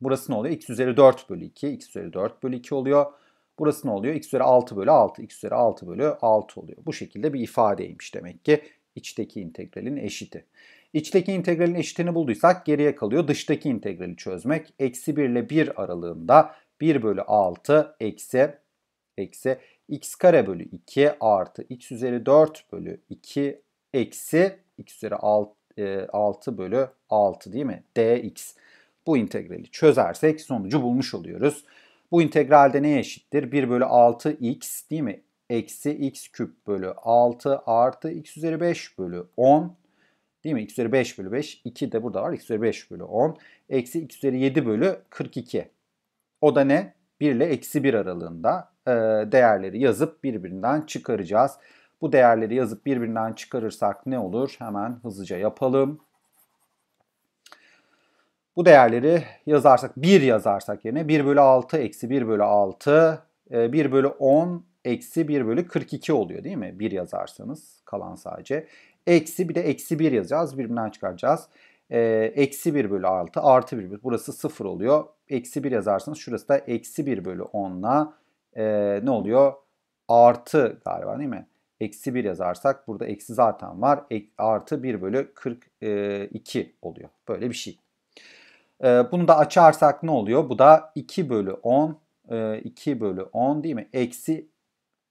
Burası ne oluyor? x üzeri 4 bölü 2. x üzeri 4 bölü 2 oluyor. Burası ne oluyor? x üzeri 6 bölü 6. x üzeri 6 bölü 6 oluyor. Bu şekilde bir ifadeymiş demek ki içteki integralin eşiti. İçteki integralin eşitini bulduysak geriye kalıyor dıştaki integrali çözmek. Eksi 1 ile 1 aralığında 1 bölü 6 eksi eksi x kare bölü 2 artı x üzeri 4 bölü 2 eksi x üzeri 6, e, 6 bölü 6 değil mi? dx. Bu integrali çözersek sonucu bulmuş oluyoruz. Bu integralde ne eşittir? 1 bölü 6x değil mi? Eksi x küp bölü 6 artı x üzeri 5 bölü 10 değil mi? x üzeri 5 bölü 5. 2 de burada var. x üzeri 5 bölü 10. Eksi x üzeri 7 bölü 42. O da ne? 1 ile eksi 1 aralığında e, değerleri yazıp birbirinden çıkaracağız. Bu değerleri yazıp birbirinden çıkarırsak ne olur? Hemen hızlıca yapalım. Bu değerleri yazarsak 1 yazarsak yerine 1 bölü 6 eksi 1 bölü 6 1 e, bölü 10 eksi 1 bölü 42 oluyor değil mi? 1 yazarsanız kalan sadece. Eksi bir de eksi 1 yazacağız. Birbirinden çıkaracağız. E, eksi 1 bölü 6 artı 1 bölü. Burası 0 oluyor. Eksi 1 yazarsanız şurası da eksi 1 bölü 10 e, ne oluyor? Artı galiba değil mi? Eksi 1 yazarsak burada eksi zaten var. E, artı 1 bölü 42 e, oluyor. Böyle bir şey. E, bunu da açarsak ne oluyor? Bu da 2 bölü 10 e, 2 bölü 10 değil mi? Eksi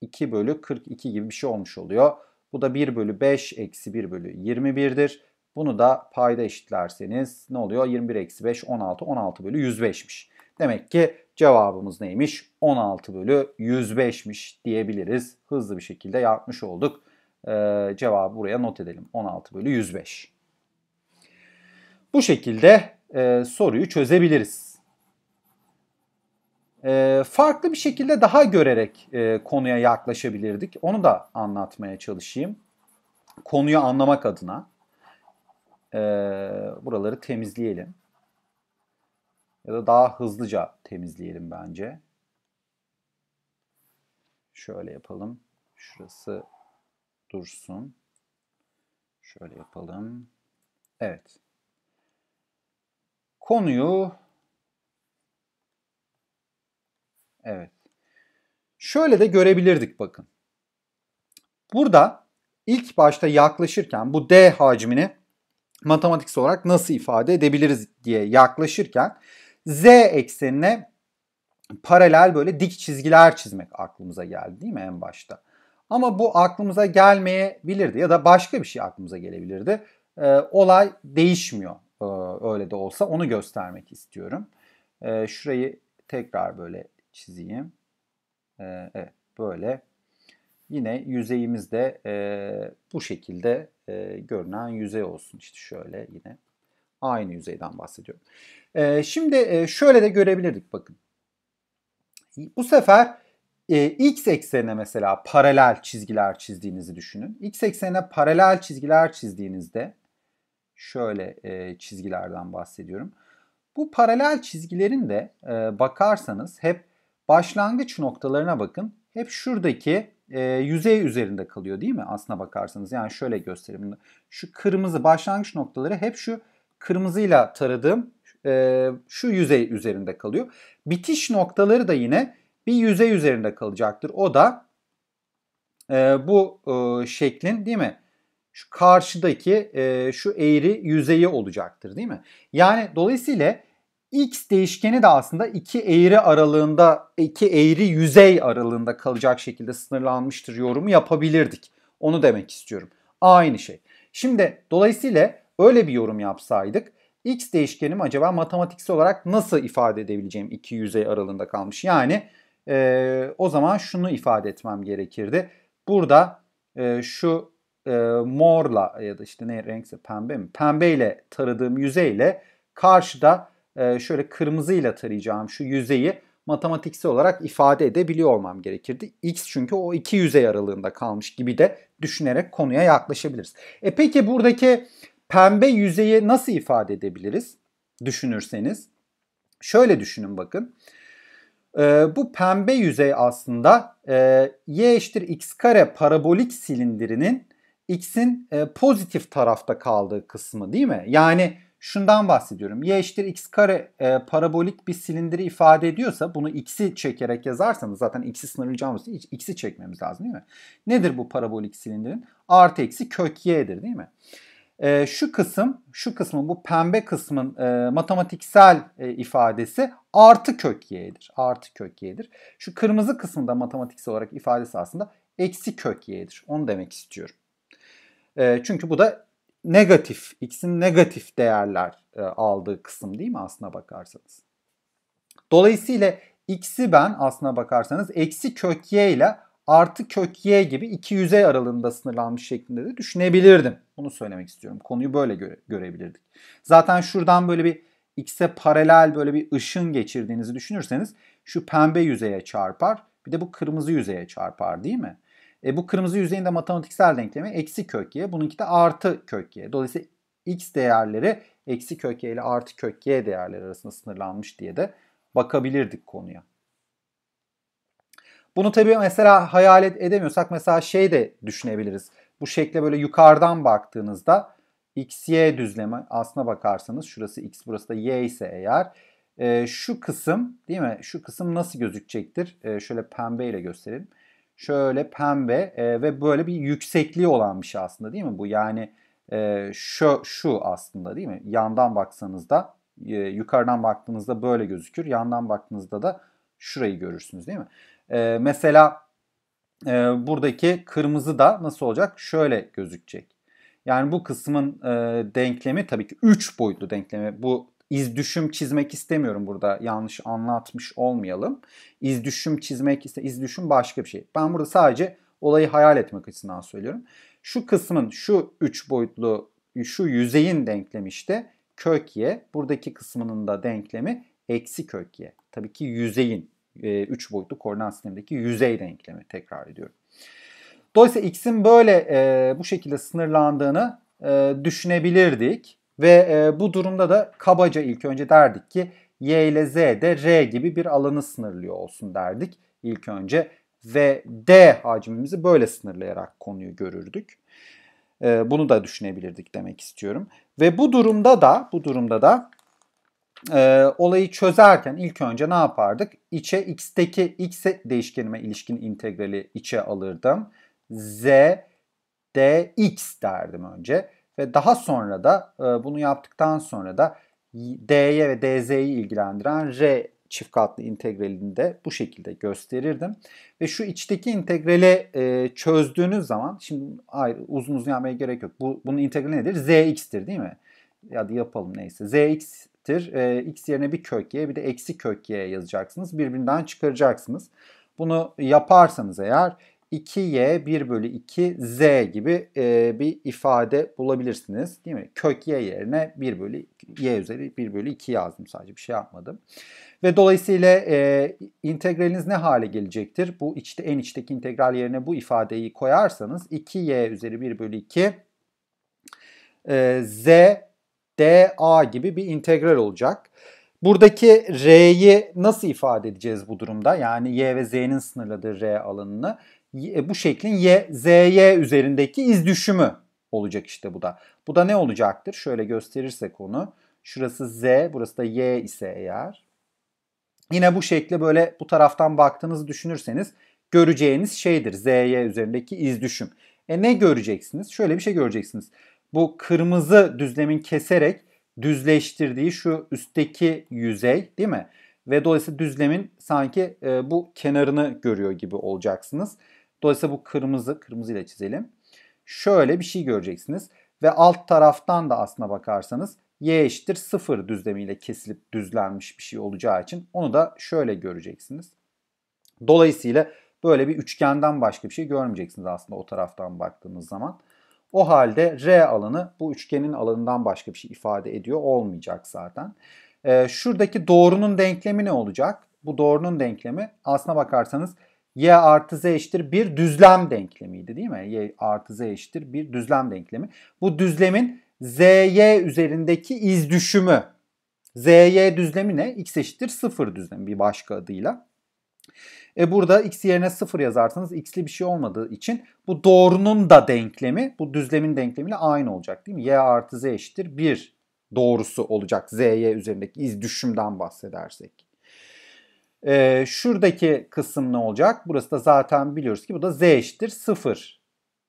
2 bölü 42 gibi bir şey olmuş oluyor. Bu da 1 bölü 5 eksi 1 bölü 21'dir. Bunu da payda eşitlerseniz ne oluyor? 21 eksi 5 16 16 bölü 105'miş. Demek ki cevabımız neymiş? 16 bölü 105'miş diyebiliriz. Hızlı bir şekilde yapmış olduk. Ee, cevabı buraya not edelim. 16 bölü 105. Bu şekilde e, soruyu çözebiliriz. E, farklı bir şekilde daha görerek e, konuya yaklaşabilirdik. Onu da anlatmaya çalışayım. Konuyu anlamak adına. E, buraları temizleyelim ya da daha hızlıca temizleyelim bence. Şöyle yapalım. Şurası dursun. Şöyle yapalım. Evet. Konuyu Evet. Şöyle de görebilirdik bakın. Burada ilk başta yaklaşırken bu D hacmini matematiksel olarak nasıl ifade edebiliriz diye yaklaşırken Z eksenine paralel böyle dik çizgiler çizmek aklımıza geldi değil mi en başta? Ama bu aklımıza gelmeyebilirdi ya da başka bir şey aklımıza gelebilirdi. E, olay değişmiyor e, öyle de olsa onu göstermek istiyorum. E, şurayı tekrar böyle çizeyim. E, evet böyle. Yine yüzeyimizde e, bu şekilde e, görünen yüzey olsun işte şöyle yine aynı yüzeyden bahsediyorum. E, şimdi e, şöyle de görebilirdik bakın. Bu sefer e, x eksenine mesela paralel çizgiler çizdiğinizi düşünün. X eksenine paralel çizgiler çizdiğinizde şöyle e, çizgilerden bahsediyorum. Bu paralel çizgilerin de e, bakarsanız hep başlangıç noktalarına bakın. Hep şuradaki e, yüzey üzerinde kalıyor değil mi? Aslına bakarsanız yani şöyle göstereyim. Şu kırmızı başlangıç noktaları hep şu kırmızıyla taradığım e, şu yüzey üzerinde kalıyor. Bitiş noktaları da yine bir yüzey üzerinde kalacaktır. O da e, bu e, şeklin değil mi? Şu karşıdaki e, şu eğri yüzeyi olacaktır değil mi? Yani dolayısıyla x değişkeni de aslında iki eğri aralığında, iki eğri yüzey aralığında kalacak şekilde sınırlanmıştır yorumu yapabilirdik. Onu demek istiyorum. Aynı şey. Şimdi dolayısıyla öyle bir yorum yapsaydık x değişkenim acaba matematiksel olarak nasıl ifade edebileceğim iki yüzey aralığında kalmış. Yani e, o zaman şunu ifade etmem gerekirdi. Burada e, şu e, morla ya da işte ne renkse pembe mi? Pembeyle taradığım yüzeyle karşıda e, şöyle kırmızıyla tarayacağım şu yüzeyi matematiksel olarak ifade edebiliyor olmam gerekirdi. X çünkü o iki yüzey aralığında kalmış gibi de düşünerek konuya yaklaşabiliriz. E peki buradaki pembe yüzeyi nasıl ifade edebiliriz düşünürseniz? Şöyle düşünün bakın. E, bu pembe yüzey aslında e, y eşittir x kare parabolik silindirinin x'in e, pozitif tarafta kaldığı kısmı değil mi? Yani şundan bahsediyorum. Y eşittir x kare e, parabolik bir silindiri ifade ediyorsa bunu x'i çekerek yazarsanız zaten x'i sınırlayacağımız için x'i çekmemiz lazım değil mi? Nedir bu parabolik silindirin? Artı eksi kök y'dir değil mi? E, şu kısım, şu kısmın bu pembe kısmın e, matematiksel e, ifadesi artı kök y'dir. Artı kök y'dir. Şu kırmızı kısmında matematiksel olarak ifadesi aslında eksi kök y'dir. Onu demek istiyorum. E, çünkü bu da negatif, x'in negatif değerler e, aldığı kısım değil mi aslına bakarsanız? Dolayısıyla x'i ben aslına bakarsanız eksi kök y ile artı kök y gibi iki yüzey aralığında sınırlanmış şeklinde de düşünebilirdim. Bunu söylemek istiyorum. Konuyu böyle göre, görebilirdik. Zaten şuradan böyle bir x'e paralel böyle bir ışın geçirdiğinizi düşünürseniz şu pembe yüzeye çarpar. Bir de bu kırmızı yüzeye çarpar değil mi? E, bu kırmızı yüzeyin de matematiksel denklemi eksi kök y. Bununki de artı kök y. Dolayısıyla x değerleri eksi kök y ile artı kök y değerleri arasında sınırlanmış diye de bakabilirdik konuya. Bunu tabii mesela hayal edemiyorsak mesela şey de düşünebiliriz. Bu şekle böyle yukarıdan baktığınızda XY düzleme aslına bakarsanız şurası X burası da Y ise eğer e, şu kısım değil mi? Şu kısım nasıl gözükecektir? E, şöyle pembe ile gösterelim. Şöyle pembe e, ve böyle bir yüksekliği olan bir şey aslında değil mi? Bu yani e, şu, şu aslında değil mi? Yandan baksanız da e, yukarıdan baktığınızda böyle gözükür. Yandan baktığınızda da şurayı görürsünüz değil mi? E, mesela e, buradaki kırmızı da nasıl olacak? Şöyle gözükecek. Yani bu kısmın e, denklemi tabii ki 3 boyutlu denklemi. Bu iz düşüm çizmek istemiyorum burada. Yanlış anlatmış olmayalım. İz düşüm çizmek ise iz düşüm başka bir şey. Ben burada sadece olayı hayal etmek açısından söylüyorum. Şu kısmın şu 3 boyutlu şu yüzeyin denklemi işte kök y. Buradaki kısmının da denklemi eksi kök y. Tabii ki yüzeyin 3 e, boyutlu koordinat sistemindeki yüzey renklemi tekrar ediyorum. Dolayısıyla x'in böyle e, bu şekilde sınırlandığını e, düşünebilirdik. Ve e, bu durumda da kabaca ilk önce derdik ki y ile z de r gibi bir alanı sınırlıyor olsun derdik ilk önce. Ve d hacmimizi böyle sınırlayarak konuyu görürdük. E, bunu da düşünebilirdik demek istiyorum. Ve bu durumda da bu durumda da e, olayı çözerken ilk önce ne yapardık? İçe x'teki x değişkenime ilişkin integrali içe alırdım. z dx derdim önce ve daha sonra da e, bunu yaptıktan sonra da d'ye ve dz'yi ilgilendiren r çift katlı integralini de bu şekilde gösterirdim. Ve şu içteki integrali e, çözdüğünüz zaman şimdi ayrı, uzun uzun yapmaya gerek yok. Bu, bunun integrali nedir? zx'tir değil mi? Ya da yapalım neyse. zx eşittir. E, x yerine bir kök y bir de eksi kök y yazacaksınız. Birbirinden çıkaracaksınız. Bunu yaparsanız eğer 2y 1 bölü 2 z gibi e, bir ifade bulabilirsiniz. Değil mi? Kök y yerine 1 bölü y üzeri 1 bölü 2 yazdım sadece bir şey yapmadım. Ve dolayısıyla e, integraliniz ne hale gelecektir? Bu içte en içteki integral yerine bu ifadeyi koyarsanız 2y üzeri 1 bölü 2 e, z dA gibi bir integral olacak. Buradaki R'yi nasıl ifade edeceğiz bu durumda? Yani Y ve Z'nin sınırladığı R alanını. E, bu şeklin Y, ZY üzerindeki iz düşümü olacak işte bu da. Bu da ne olacaktır? Şöyle gösterirsek onu. Şurası Z, burası da Y ise eğer. Yine bu şekli böyle bu taraftan baktığınızı düşünürseniz göreceğiniz şeydir. ZY üzerindeki iz düşüm. E ne göreceksiniz? Şöyle bir şey göreceksiniz bu kırmızı düzlemin keserek düzleştirdiği şu üstteki yüzey değil mi? Ve dolayısıyla düzlemin sanki e, bu kenarını görüyor gibi olacaksınız. Dolayısıyla bu kırmızı, kırmızıyla çizelim. Şöyle bir şey göreceksiniz. Ve alt taraftan da aslına bakarsanız y eşittir 0 düzlemiyle kesilip düzlenmiş bir şey olacağı için onu da şöyle göreceksiniz. Dolayısıyla böyle bir üçgenden başka bir şey görmeyeceksiniz aslında o taraftan baktığınız zaman. O halde R alanı bu üçgenin alanından başka bir şey ifade ediyor olmayacak zaten. E, şuradaki doğrunun denklemi ne olacak? Bu doğrunun denklemi aslına bakarsanız y artı z eşittir bir düzlem denklemiydi değil mi? y artı z eşittir bir düzlem denklemi. Bu düzlemin zy üzerindeki iz düşümü. zy düzlemi ne? x eşittir sıfır düzlemi bir başka adıyla. E burada x yerine 0 yazarsanız x'li bir şey olmadığı için bu doğrunun da denklemi bu düzlemin denklemiyle aynı olacak değil mi? y artı z eşittir 1 doğrusu olacak y üzerindeki iz düşümden bahsedersek. Ee, şuradaki kısım ne olacak? Burası da zaten biliyoruz ki bu da z eşittir 0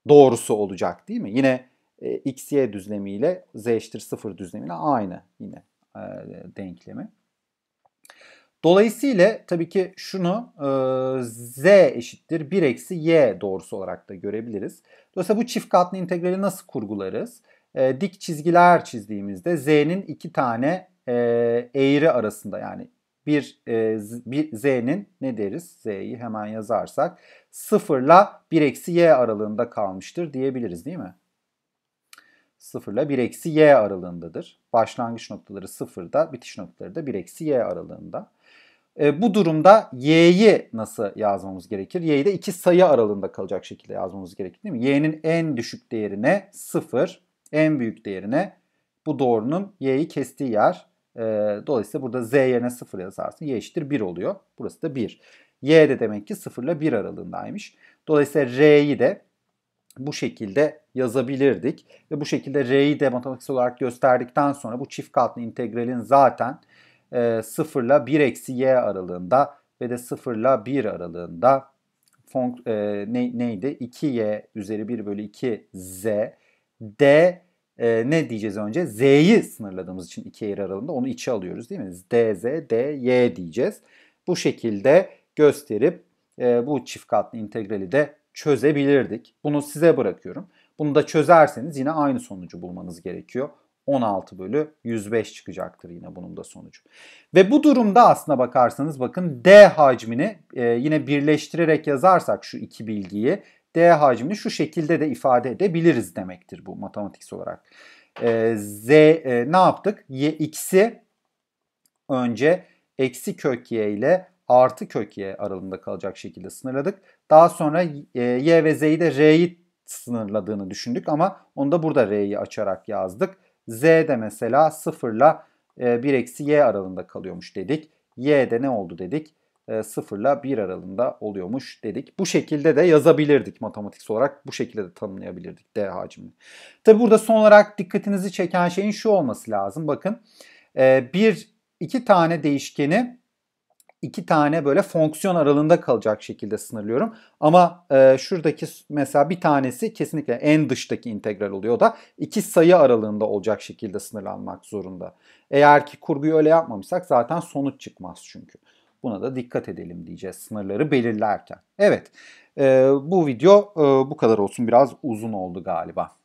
doğrusu olacak değil mi? Yine e, x, y düzlemiyle z eşittir 0 düzlemiyle aynı yine e, denklemi. Dolayısıyla tabii ki şunu e, z eşittir 1 eksi y doğrusu olarak da görebiliriz. Dolayısıyla bu çift katlı integrali nasıl kurgularız? E, dik çizgiler çizdiğimizde z'nin iki tane e, eğri arasında yani bir, bir z'nin ne deriz? z'yi hemen yazarsak sıfırla 1 eksi y aralığında kalmıştır diyebiliriz değil mi? Sıfırla 1 eksi y aralığındadır. Başlangıç noktaları sıfırda, bitiş noktaları da 1 eksi y aralığında. E, bu durumda y'yi nasıl yazmamız gerekir? Y'yi de iki sayı aralığında kalacak şekilde yazmamız gerekir değil mi? Y'nin en düşük değerine 0, en büyük değerine bu doğrunun y'yi kestiği yer. E, dolayısıyla burada z yerine 0 yazarsın. y eşittir 1 oluyor. Burası da 1. Y de demek ki 0 ile 1 aralığındaymış. Dolayısıyla r'yi de bu şekilde yazabilirdik. Ve bu şekilde r'yi de matematiksel olarak gösterdikten sonra bu çift katlı integralin zaten e, 0 ile 1 eksi y aralığında ve de 0 ile 1 aralığında fonk, e, ne, neydi? 2y üzeri 1 bölü 2 z d e, ne diyeceğiz önce? z'yi sınırladığımız için 2 eğri aralığında onu içe alıyoruz değil mi? dz, y diyeceğiz. Bu şekilde gösterip e, bu çift katlı integrali de çözebilirdik. Bunu size bırakıyorum. Bunu da çözerseniz yine aynı sonucu bulmanız gerekiyor. 16 bölü 105 çıkacaktır yine bunun da sonucu. Ve bu durumda aslına bakarsanız bakın D hacmini e, yine birleştirerek yazarsak şu iki bilgiyi D hacmini şu şekilde de ifade edebiliriz demektir bu matematiksel olarak. E, Z e, ne yaptık? Y, x'i önce eksi kök y ile artı kök y aralığında kalacak şekilde sınırladık. Daha sonra e, y ve z'yi de r'yi sınırladığını düşündük ama onu da burada r'yi açarak yazdık. Z de mesela 0 ile 1 eksi y aralığında kalıyormuş dedik. Y de ne oldu dedik? 0 ile 1 aralığında oluyormuş dedik. Bu şekilde de yazabilirdik matematiksel olarak. Bu şekilde de tanımlayabilirdik D hacmini. Tabi burada son olarak dikkatinizi çeken şeyin şu olması lazım. Bakın e, bir iki tane değişkeni iki tane böyle fonksiyon aralığında kalacak şekilde sınırlıyorum. Ama e, şuradaki mesela bir tanesi kesinlikle en dıştaki integral oluyor da iki sayı aralığında olacak şekilde sınırlanmak zorunda. Eğer ki kurguyu öyle yapmamışsak zaten sonuç çıkmaz çünkü. Buna da dikkat edelim diyeceğiz sınırları belirlerken. Evet e, bu video e, bu kadar olsun biraz uzun oldu galiba.